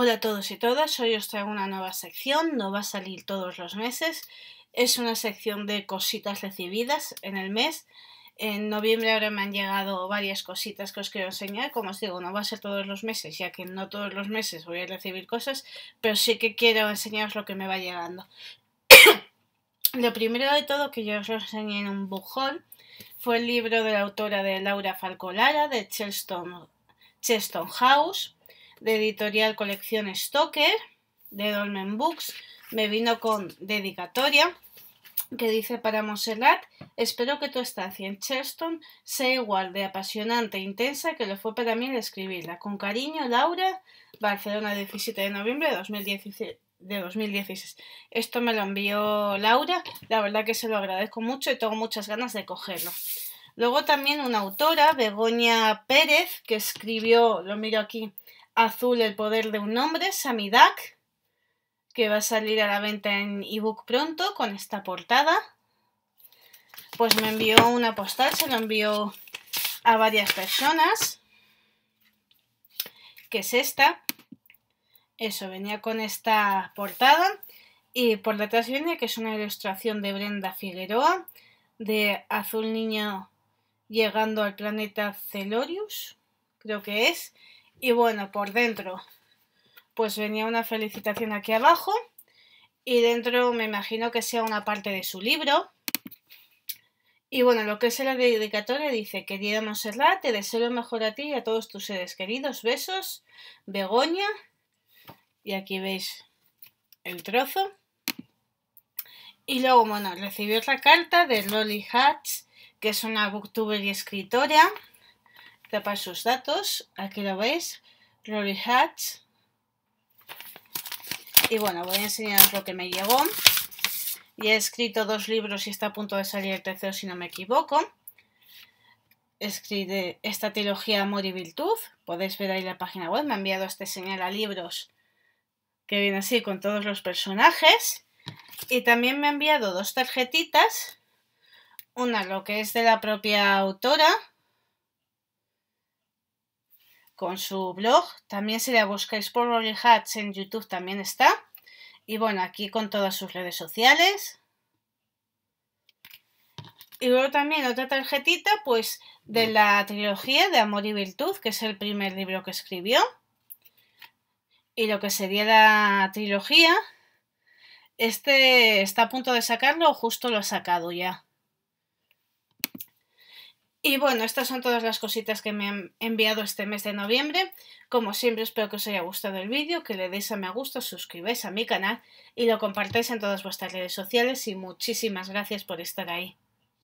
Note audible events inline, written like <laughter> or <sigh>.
Hola a todos y todas, hoy os traigo una nueva sección, no va a salir todos los meses, es una sección de cositas recibidas en el mes. En noviembre ahora me han llegado varias cositas que os quiero enseñar, como os digo, no va a ser todos los meses, ya que no todos los meses voy a recibir cosas, pero sí que quiero enseñaros lo que me va llegando. <coughs> lo primero de todo que yo os lo enseñé en un bujón fue el libro de la autora de Laura Falcolara de Cheston House de editorial colección Stoker, de Dolmen Books. Me vino con dedicatoria que dice para Monserrat, espero que tu estancia en Cheston sea igual de apasionante e intensa que lo fue para mí el escribirla. Con cariño, Laura, Barcelona, 17 de noviembre de de 2016. Esto me lo envió Laura, la verdad que se lo agradezco mucho y tengo muchas ganas de cogerlo. Luego también una autora, Begoña Pérez, que escribió, lo miro aquí, Azul, el poder de un hombre, Samidac que va a salir a la venta en ebook pronto con esta portada. Pues me envió una postal, se lo envió a varias personas, que es esta. Eso, venía con esta portada. Y por detrás viene que es una ilustración de Brenda Figueroa, de Azul Niño llegando al planeta Celorius, creo que es, y bueno, por dentro, pues venía una felicitación aquí abajo. Y dentro me imagino que sea una parte de su libro. Y bueno, lo que es la dedicatoria dice, querida Monserrat, te deseo lo mejor a ti y a todos tus seres queridos. Besos, Begoña. Y aquí veis el trozo. Y luego, bueno, recibió la carta de Lolly Hatch, que es una booktuber y escritora tapar sus datos, aquí lo veis, Rory Hatch. Y bueno, voy a enseñaros lo que me llegó. y he escrito dos libros y está a punto de salir el tercero si no me equivoco. Escribe esta trilogía Amor y Virtud. Podéis ver ahí la página web. Me ha enviado este señal a libros que viene así con todos los personajes. Y también me ha enviado dos tarjetitas. Una lo que es de la propia autora con su blog. También si la buscáis por Rory Hatch en YouTube también está. Y bueno, aquí con todas sus redes sociales. Y luego también otra tarjetita, pues, de la trilogía de Amor y Virtud, que es el primer libro que escribió. Y lo que sería la trilogía, este está a punto de sacarlo o justo lo ha sacado ya. Y bueno, estas son todas las cositas que me han enviado este mes de noviembre. Como siempre, espero que os haya gustado el vídeo, que le deis a me gusta, suscribáis a mi canal y lo compartáis en todas vuestras redes sociales y muchísimas gracias por estar ahí.